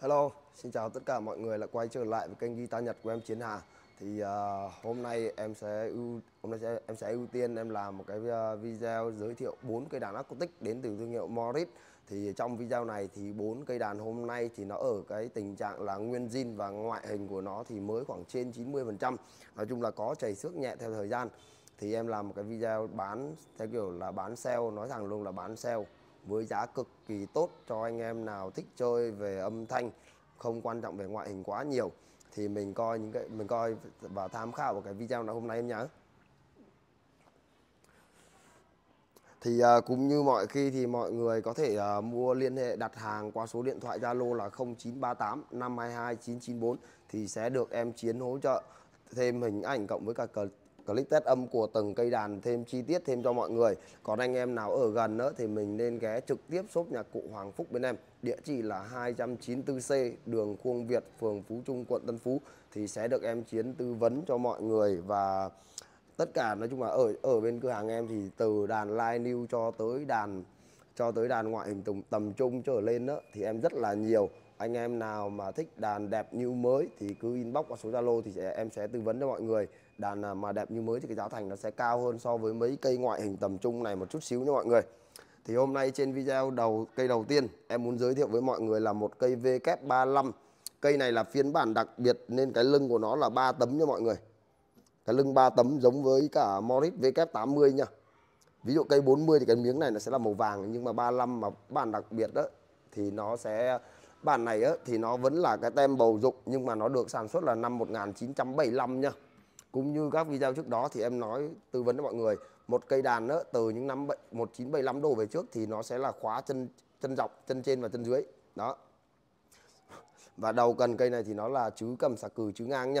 Hello, xin chào tất cả mọi người là quay trở lại với kênh guitar Nhật của em Chiến Hà. Thì uh, hôm nay em sẽ ưu hôm nay sẽ, em sẽ ưu tiên em làm một cái à, video giới thiệu bốn cây đàn acoustic đến từ thương hiệu Morris. Thì trong video này thì bốn cây đàn hôm nay thì nó ở cái tình trạng là nguyên zin và ngoại hình của nó thì mới khoảng trên 90%. Nói chung là có chảy xước nhẹ theo thời gian. Thì em làm một cái video bán theo kiểu là bán sale, nói thẳng luôn là bán sale với giá cực kỳ tốt cho anh em nào thích chơi về âm thanh không quan trọng về ngoại hình quá nhiều thì mình coi những cái mình coi và tham khảo vào cái video ngày hôm nay em nhé thì uh, cũng như mọi khi thì mọi người có thể uh, mua liên hệ đặt hàng qua số điện thoại Zalo là 0938 522 994 thì sẽ được em Chiến hỗ trợ thêm hình ảnh cộng với cả cờ clip test âm của từng cây đàn thêm chi tiết thêm cho mọi người còn anh em nào ở gần nữa thì mình nên ghé trực tiếp shop nhạc cụ Hoàng Phúc bên em địa chỉ là 294C đường Khuông Việt phường Phú Trung quận Tân Phú thì sẽ được em chiến tư vấn cho mọi người và tất cả nói chung là ở ở bên cửa hàng em thì từ đàn live new cho tới đàn cho tới đàn ngoại hình tầm, tầm trung trở lên đó thì em rất là nhiều anh em nào mà thích đàn đẹp như mới thì cứ inbox qua số Zalo thì sẽ, em sẽ tư vấn cho mọi người đàn à, mà đẹp như mới thì cái giá thành nó sẽ cao hơn so với mấy cây ngoại hình tầm trung này một chút xíu nha mọi người thì hôm nay trên video đầu cây đầu tiên em muốn giới thiệu với mọi người là một cây VK35 cây này là phiên bản đặc biệt nên cái lưng của nó là ba tấm nha mọi người cái lưng ba tấm giống với cả Morris VK80 nha ví dụ cây 40 thì cái miếng này nó sẽ là màu vàng nhưng mà 35 mà bản đặc biệt đó thì nó sẽ bản này á, thì nó vẫn là cái tem bầu dục nhưng mà nó được sản xuất là năm 1975 nha cũng như các video trước đó thì em nói tư vấn cho mọi người một cây đàn đó, từ những năm 1975 đổ về trước thì nó sẽ là khóa chân chân dọc chân trên và chân dưới đó và đầu cần cây này thì nó là chứ cầm sạc cừ chứ ngang nha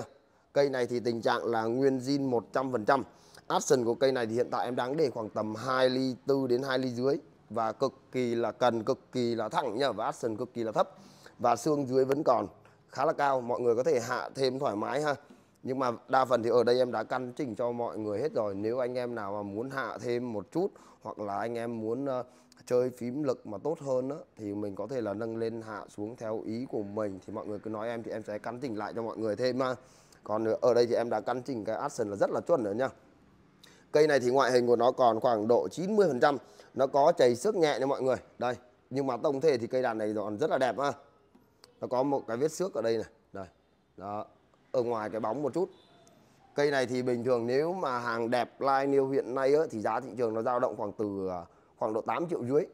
cây này thì tình trạng là nguyên zin 100% action của cây này thì hiện tại em đang để khoảng tầm 2 ly tư đến 2 ly dưới và cực kỳ là cần cực kỳ là thẳng nhá và action cực kỳ là thấp và xương dưới vẫn còn khá là cao mọi người có thể hạ thêm thoải mái ha nhưng mà đa phần thì ở đây em đã căn chỉnh cho mọi người hết rồi nếu anh em nào mà muốn hạ thêm một chút hoặc là anh em muốn uh, chơi phím lực mà tốt hơn đó, thì mình có thể là nâng lên hạ xuống theo ý của mình thì mọi người cứ nói em thì em sẽ căn chỉnh lại cho mọi người thêm mà còn ở đây thì em đã căn chỉnh cái action là rất là chuẩn rồi nha cây này thì ngoại hình của nó còn khoảng độ 90% nó có chảy sức nhẹ nha mọi người đây nhưng mà tổng thể thì cây đàn này còn rất là đẹp ha nó có một cái vết xước ở đây này đây đó ở ngoài cái bóng một chút cây này thì bình thường nếu mà hàng đẹp like new hiện nay ấy, thì giá thị trường nó dao động khoảng từ à, khoảng độ 8 triệu dưới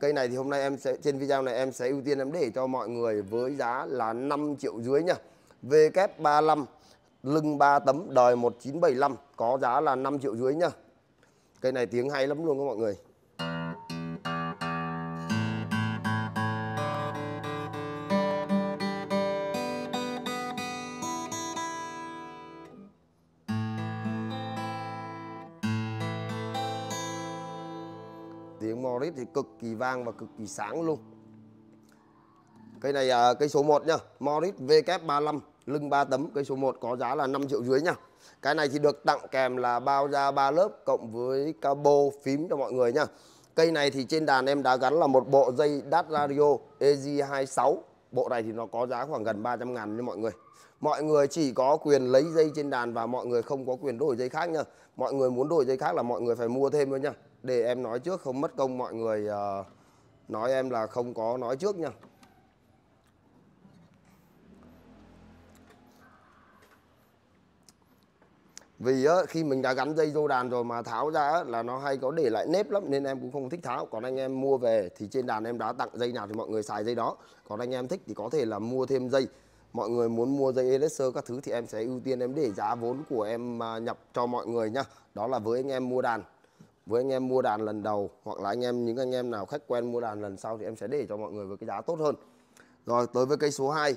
cây này thì hôm nay em sẽ trên video này em sẽ ưu tiên em để cho mọi người với giá là 5 triệu dưới nha VK35 lưng 3 tấm đời 1975 có giá là 5 triệu dưới nha cây này tiếng hay lắm luôn các mọi người Morris thì cực kỳ vàng và cực kỳ sáng luôn Cây này à, cây số 1 nhá, Morris VK35 lưng 3 tấm cây số 1 có giá là 5 triệu dưới nhá. Cái này thì được tặng kèm là bao da 3 lớp cộng với cabo phím cho mọi người nhá. Cây này thì trên đàn em đã gắn là một bộ dây DAT Radio ez 26 Bộ này thì nó có giá khoảng gần 300 ngàn nha mọi người Mọi người chỉ có quyền lấy dây trên đàn và mọi người không có quyền đổi dây khác nha Mọi người muốn đổi dây khác là mọi người phải mua thêm thôi nha để em nói trước không mất công mọi người uh, nói em là không có nói trước nha vì á, ờ, khi mình đã gắn dây vô đàn rồi mà tháo ra á, là nó hay có để lại nếp lắm nên em cũng không thích tháo còn anh em mua về thì trên đàn em đã tặng dây nào thì mọi người xài dây đó còn anh em thích thì có thể là mua thêm dây mọi người muốn mua dây Elixir các thứ thì em sẽ ưu tiên em để giá vốn của em à, nhập cho mọi người nhá đó là với anh em mua đàn với anh em mua đàn lần đầu hoặc là anh em những anh em nào khách quen mua đàn lần sau thì em sẽ để cho mọi người với cái giá tốt hơn rồi tới với cây số 2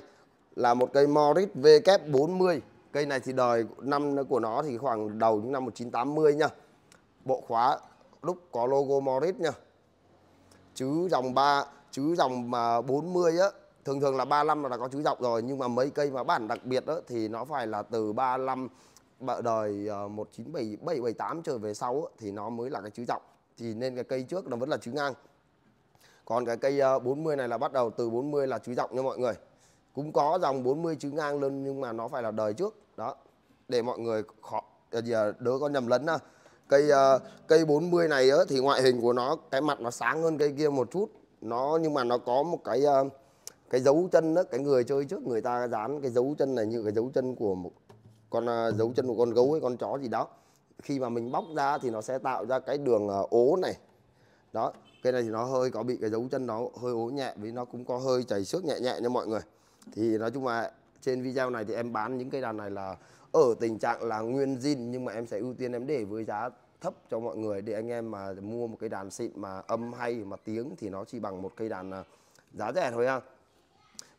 là một cây Morris VK40 cây này thì đời năm của nó thì khoảng đầu những năm 1980 nha bộ khóa lúc có logo Morris nha chứ dòng 3 chứ dòng mà 40 á thường thường là 35 là có chữ dọc rồi nhưng mà mấy cây mà bản đặc biệt đó thì nó phải là từ 35 đời 1977 78 trở về sau thì nó mới là cái chữ dọc thì nên cái cây trước nó vẫn là chữ ngang còn cái cây 40 ờ, này là bắt đầu từ 40 là chữ dọc nha mọi người cũng có dòng 40 chữ ngang luôn nhưng mà nó phải là đời trước đó để mọi người khó ờ, à, đỡ có nhầm lẫn cây ờ, cây cây 40 này thì ngoại hình của nó cái mặt nó sáng hơn cây kia một chút nó nhưng mà nó có một cái cái dấu chân đó cái người chơi trước người ta dán cái dấu chân này như cái dấu chân của một con dấu à, chân của con gấu hay con chó gì đó khi mà mình bóc ra thì nó sẽ tạo ra cái đường à, ố này đó cái này thì nó hơi có bị cái dấu chân nó hơi ố nhẹ vì nó cũng có hơi chảy xước nhẹ nhẹ nha mọi người thì nói chung là trên video này thì em bán những cây đàn này là ở tình trạng là nguyên zin nhưng mà em sẽ ưu tiên em để với giá thấp cho mọi người để anh em mà mua một cây đàn xịn mà âm hay mà tiếng thì nó chỉ bằng một cây đàn à, giá rẻ thôi ha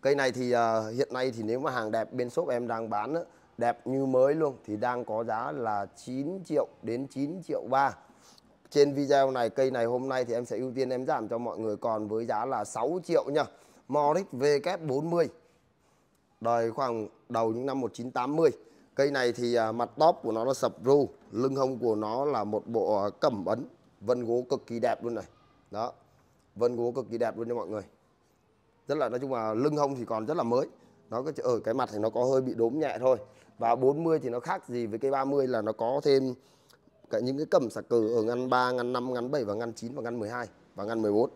cây này thì uh, hiện nay thì nếu mà hàng đẹp bên shop em đang bán đẹp như mới luôn thì đang có giá là 9 triệu đến 9 triệu 3 trên video này cây này hôm nay thì em sẽ ưu tiên em giảm cho mọi người còn với giá là 6 triệu nha Morix VK40 đời khoảng đầu những năm 1980 cây này thì à, mặt top của nó là sập ru lưng hông của nó là một bộ à, cẩm ấn vân gỗ cực kỳ đẹp luôn này đó vân gỗ cực kỳ đẹp luôn nha mọi người rất là nói chung là lưng hông thì còn rất là mới nó có ở cái mặt thì nó có hơi bị đốm nhẹ thôi và 40 thì nó khác gì với cái 30 là nó có thêm cả những cái cẩm sạc cừ ở ngăn 3, ngăn 5, ngăn 7 và ngăn 9 và ngăn 12 và ngăn 14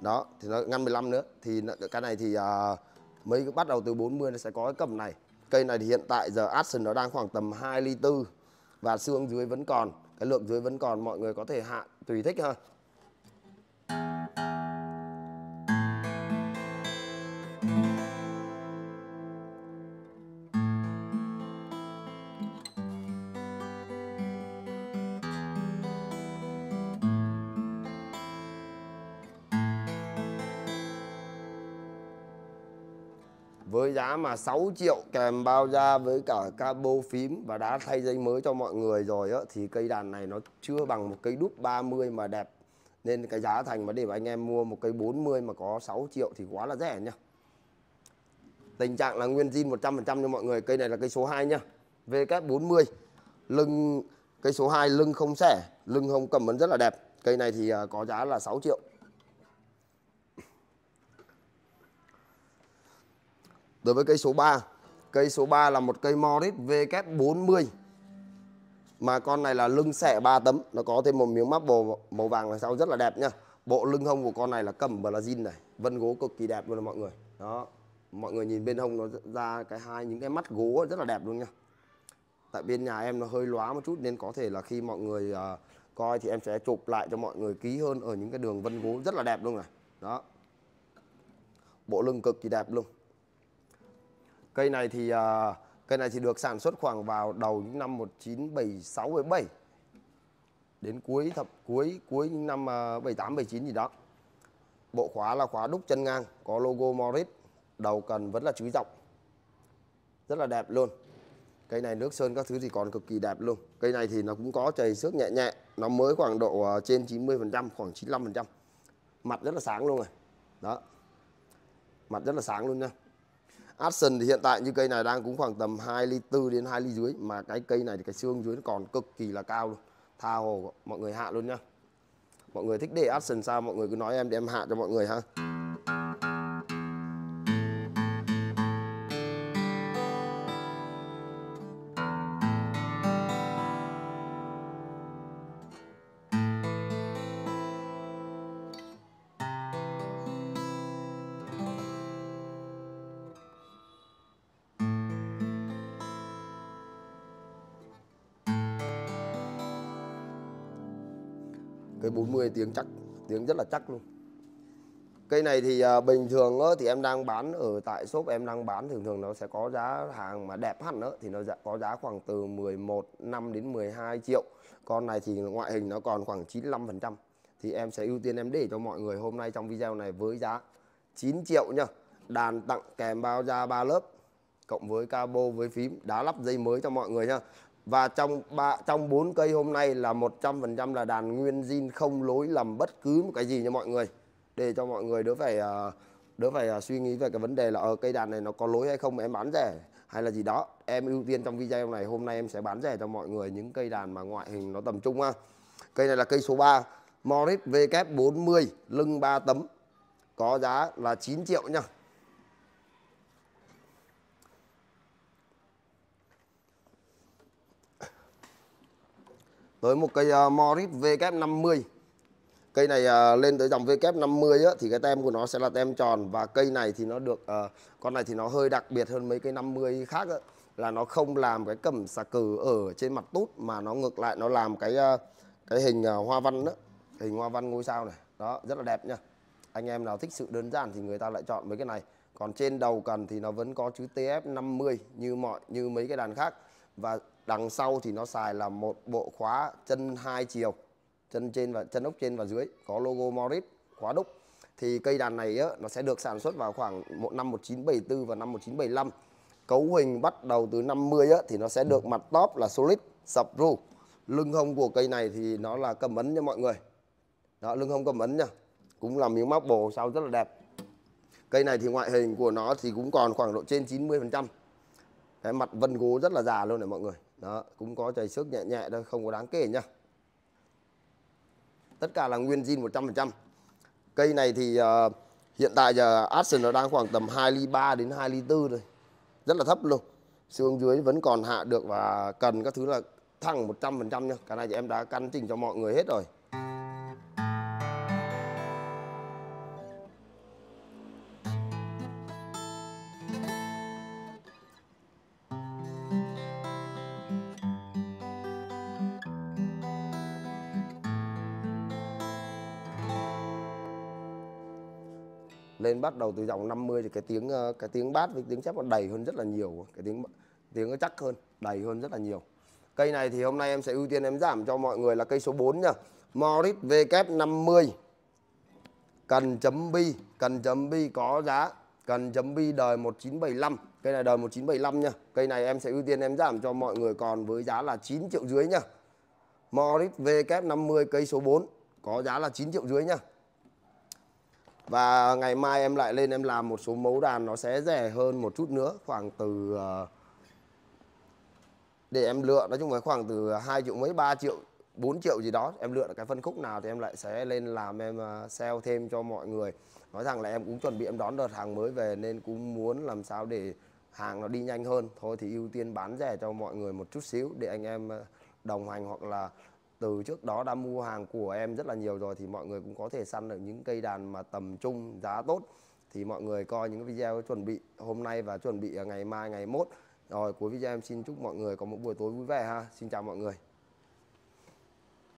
đó thì nó ngăn 15 nữa thì cái này thì à, mấy bắt đầu từ 40 nó sẽ có cái cẩm này cây này thì hiện tại giờ action nó đang khoảng tầm 2 ly 4 và xương dưới vẫn còn cái lượng dưới vẫn còn mọi người có thể hạ tùy thích ha với giá mà 6 triệu kèm bao da với cả cabo phím và đã thay dây mới cho mọi người rồi á thì cây đàn này nó chưa bằng một cây đúp 30 mà đẹp nên cái giá thành mà để mà anh em mua một cây 40 mà có 6 triệu thì quá là rẻ nhá tình trạng là nguyên zin 100% cho mọi người cây này là cây số 2 nhá VK40 lưng cây số 2 lưng không xẻ lưng không cầm vẫn rất là đẹp cây này thì à, có giá là 6 triệu Đối với cây số 3 Cây số 3 là một cây Morris VK40 Mà con này là lưng xẻ 3 tấm Nó có thêm một miếng mắc bồ màu vàng đằng sau rất là đẹp nha Bộ lưng hông của con này là cầm và là zin này Vân gỗ cực kỳ đẹp luôn mọi người Đó Mọi người nhìn bên hông nó ra cái hai những cái mắt gỗ rất là đẹp luôn nha Tại bên nhà em nó hơi lóa một chút Nên có thể là khi mọi người uh, coi thì em sẽ chụp lại cho mọi người ký hơn Ở những cái đường vân gỗ rất là đẹp luôn này Đó Bộ lưng cực kỳ đẹp luôn Cây này thì à, cây này thì được sản xuất khoảng vào đầu những năm 1976 77 đến cuối thập cuối cuối những năm à, 78 79 gì đó. Bộ khóa là khóa đúc chân ngang có logo Morris, đầu cần vẫn là chúi dọc. Rất là đẹp luôn. Cây này nước sơn các thứ thì còn cực kỳ đẹp luôn. Cây này thì nó cũng có chày xước nhẹ nhẹ, nó mới khoảng độ à, trên 90%, khoảng 95%. Mặt rất là sáng luôn này. Đó. Mặt rất là sáng luôn nha. Action thì hiện tại như cây này đang cũng khoảng tầm 2 ly 4 đến 2 ly dưới mà cái cây này thì cái xương dưới nó còn cực kỳ là cao luôn. Tha hồ mọi người hạ luôn nhá. Mọi người thích để Action sao mọi người cứ nói em để em hạ cho mọi người ha. Cây 40 tiếng chắc Tiếng rất là chắc luôn Cây này thì à, bình thường á, thì em đang bán ở tại shop em đang bán thường thường nó sẽ có giá hàng mà đẹp hẳn đó, thì nó dạ- có giá khoảng từ 11 năm đến 12 triệu. Con này thì ngoại hình nó còn khoảng 95% thì em sẽ ưu tiên em để cho mọi người hôm nay trong video này với giá 9 triệu nha. Đàn tặng kèm bao da ba lớp cộng với cabo với phím đá lắp dây mới cho mọi người nha và trong ba trong bốn cây hôm nay là 100% là đàn nguyên zin không lối lầm bất cứ một cái gì nha mọi người để cho mọi người đỡ phải à, đỡ phải à, suy nghĩ về cái vấn đề là ở ờ, cây đàn này nó có lối hay không em bán rẻ hay là gì đó em ưu tiên trong video này hôm nay em sẽ bán rẻ cho mọi người những cây đàn mà ngoại hình nó tầm trung ha cây này là cây số 3 Morris VK40 lưng 3 tấm có giá là 9 triệu nha tới một cây uh, Morris VK50 cây này uh, lên tới dòng VK50 á, thì cái tem của nó sẽ là tem tròn và cây này thì nó được uh, con này thì nó hơi đặc biệt hơn mấy cây 50 khác á, là nó không làm cái cẩm xà cừ ở trên mặt tút mà nó ngược lại nó làm cái uh, cái hình uh, hoa văn đó hình hoa văn ngôi sao này đó rất là đẹp nha anh em nào thích sự đơn giản thì người ta lại chọn mấy cái này còn trên đầu cần thì nó vẫn có chữ TF50 như mọi như mấy cái đàn khác và đằng sau thì nó xài là một bộ khóa chân hai chiều chân trên và chân ốc trên và dưới có logo Morris khóa đúc thì cây đàn này á, nó sẽ được sản xuất vào khoảng một năm 1974 và năm 1975 cấu hình bắt đầu từ 50 á, thì nó sẽ được mặt top là solid sập ru lưng hông của cây này thì nó là cầm ấn nha mọi người đó lưng hông cầm ấn nha cũng là miếng móc bồ sau rất là đẹp cây này thì ngoại hình của nó thì cũng còn khoảng độ trên 90 phần trăm mặt vân gố rất là già luôn này mọi người đó cũng có chảy xước nhẹ nhẹ thôi không có đáng kể nhá tất cả là nguyên zin 100% cây này thì uh, hiện tại giờ Action nó đang khoảng tầm 2 ly 3 đến 2 ly 4 rồi rất là thấp luôn xương dưới vẫn còn hạ được và cần các thứ là thẳng 100% nha cái này thì em đã căn chỉnh cho mọi người hết rồi lên bắt đầu từ dòng 50 thì cái tiếng ờ, cái tiếng bát với tiếng chép nó đầy hơn rất là nhiều cái tiếng tiếng nó chắc hơn đầy hơn rất là nhiều cây này thì hôm nay em sẽ ưu tiên em giảm cho mọi người là cây số 4 nhá Moritz VK50 cần chấm bi cần chấm bi có giá cần chấm bi đời 1975 cây này đời 1975 nhá cây này em sẽ ưu tiên em giảm cho mọi người còn với giá là 9 triệu dưới nhá Moritz VK50 cây số 4 có giá là 9 triệu dưới nhá và ngày mai em lại lên em làm một số mẫu đàn nó sẽ rẻ hơn một chút nữa khoảng từ ờ, để em lựa nói chung là khoảng từ hai triệu mấy 3 triệu 4 triệu gì đó em lựa cái phân khúc nào thì em lại sẽ lên làm em ờ, sale thêm cho mọi người nói rằng là em cũng chuẩn bị em đón đợt hàng mới về nên cũng muốn làm sao để hàng nó đi nhanh hơn thôi thì ưu tiên bán rẻ cho mọi người một chút xíu để anh em ờ, đồng hành hoặc là từ trước đó đã mua hàng của em rất là nhiều rồi thì mọi người cũng có thể săn được những cây đàn mà tầm trung giá tốt thì mọi người coi những video chuẩn bị hôm nay và chuẩn bị ngày mai ngày mốt rồi cuối video em xin chúc mọi người có một buổi tối vui vẻ ha xin chào mọi người